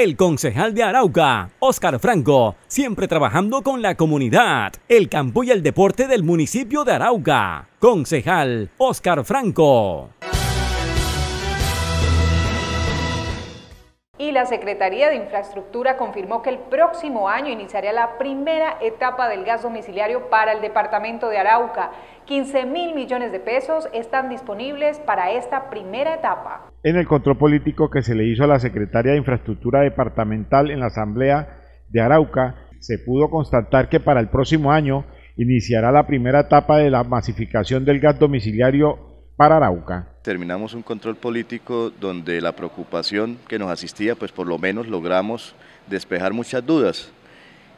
El concejal de Arauca, Óscar Franco, siempre trabajando con la comunidad, el campo y el deporte del municipio de Arauca. Concejal Óscar Franco. Y la Secretaría de Infraestructura confirmó que el próximo año iniciará la primera etapa del gas domiciliario para el departamento de Arauca. 15 mil millones de pesos están disponibles para esta primera etapa. En el control político que se le hizo a la Secretaría de Infraestructura Departamental en la Asamblea de Arauca, se pudo constatar que para el próximo año iniciará la primera etapa de la masificación del gas domiciliario para Arauca. Terminamos un control político donde la preocupación que nos asistía, pues por lo menos logramos despejar muchas dudas.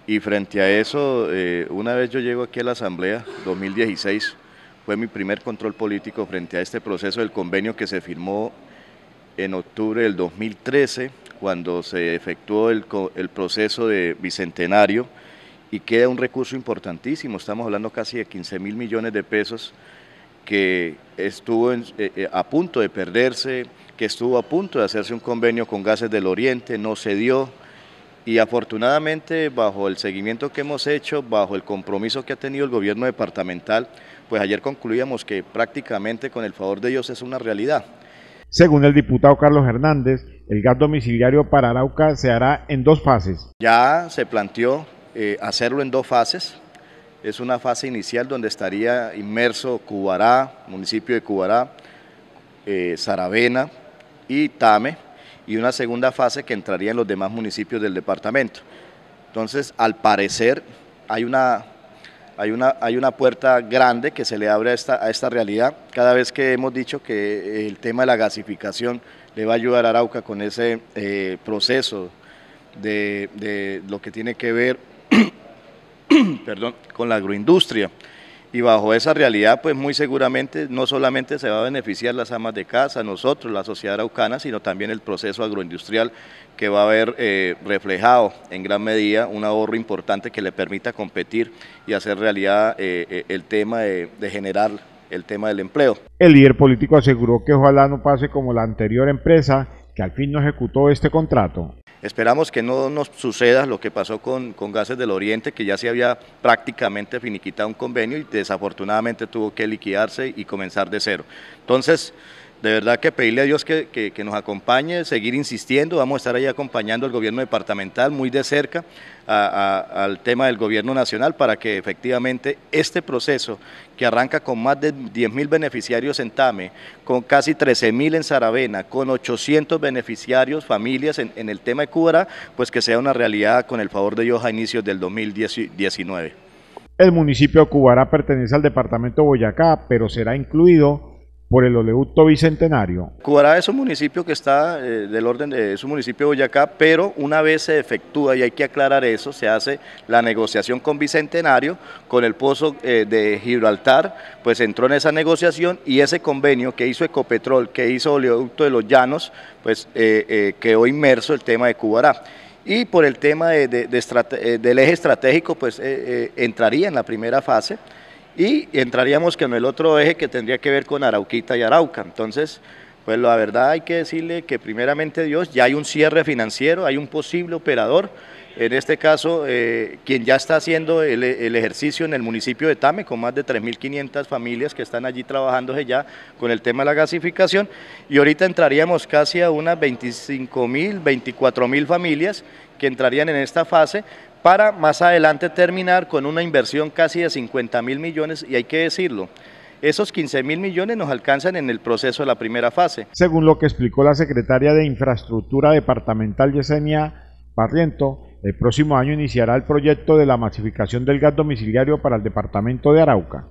Y frente a eso, eh, una vez yo llego aquí a la Asamblea, 2016, fue mi primer control político frente a este proceso del convenio que se firmó en octubre del 2013, cuando se efectuó el, el proceso de bicentenario y queda un recurso importantísimo, estamos hablando casi de 15 mil millones de pesos que estuvo eh, eh, a punto de perderse, que estuvo a punto de hacerse un convenio con Gases del Oriente, no se dio. Y afortunadamente, bajo el seguimiento que hemos hecho, bajo el compromiso que ha tenido el gobierno departamental, pues ayer concluíamos que prácticamente con el favor de ellos es una realidad. Según el diputado Carlos Hernández, el gas domiciliario para Arauca se hará en dos fases. Ya se planteó eh, hacerlo en dos fases. Es una fase inicial donde estaría inmerso Cubará, municipio de Cubará, eh, Saravena y Tame, y una segunda fase que entraría en los demás municipios del departamento. Entonces, al parecer, hay una, hay una, hay una puerta grande que se le abre a esta, a esta realidad. Cada vez que hemos dicho que eh, el tema de la gasificación le va a ayudar a Arauca con ese eh, proceso de, de lo que tiene que ver perdón, con la agroindustria. Y bajo esa realidad, pues muy seguramente no solamente se va a beneficiar las amas de casa, nosotros, la sociedad araucana, sino también el proceso agroindustrial que va a haber eh, reflejado en gran medida un ahorro importante que le permita competir y hacer realidad eh, eh, el tema de, de generar el tema del empleo. El líder político aseguró que ojalá no pase como la anterior empresa que al fin no ejecutó este contrato. Esperamos que no nos suceda lo que pasó con, Gases del Oriente, que ya se había prácticamente finiquitado un convenio y desafortunadamente tuvo que liquidarse y comenzar de cero. Entonces, de verdad que pedirle a Dios que, nos acompañe, seguir insistiendo, vamos a estar ahí acompañando al gobierno departamental muy de cerca al tema del gobierno nacional para que efectivamente este proceso que arranca con más de 10.000 beneficiarios en TAME, con casi 13.000 en Saravena, con 800 beneficiarios, familias en, el tema de Cubará, pues que sea una realidad con el favor de Dios a inicios del 2019. El municipio de Cubará pertenece al departamento Boyacá, pero será incluido por el oleoducto bicentenario. Cubará es un municipio que está eh, del orden de es un municipio de Boyacá, pero una vez se efectúa y hay que aclarar eso, se hace la negociación con bicentenario, con el pozo eh, de Gibraltar, pues entró en esa negociación y ese convenio que hizo Ecopetrol, que hizo oleoducto de los Llanos, pues eh, quedó inmerso el tema de Cubará y por el tema del eje estratégico, pues entraría en la primera fase y entraríamos que en el otro eje que tendría que ver con Arauquita y Arauca. Entonces, pues la verdad hay que decirle que primeramente Dios, ya hay un cierre financiero, hay un posible operador, en este caso eh, quien ya está haciendo el, ejercicio en el municipio de Tame, con más de 3.500 familias que están allí trabajándose ya con el tema de la gasificación, y ahorita entraríamos casi a unas 25.000, 24.000 familias que entrarían en esta fase, para más adelante terminar con una inversión casi de 50 mil millones, y hay que decirlo, esos 15 mil millones nos alcanzan en el proceso de la primera fase. Según lo que explicó la secretaria de Infraestructura Departamental Yesenia Parriento, el próximo año iniciará el proyecto de la masificación del gas domiciliario para el departamento de Arauca.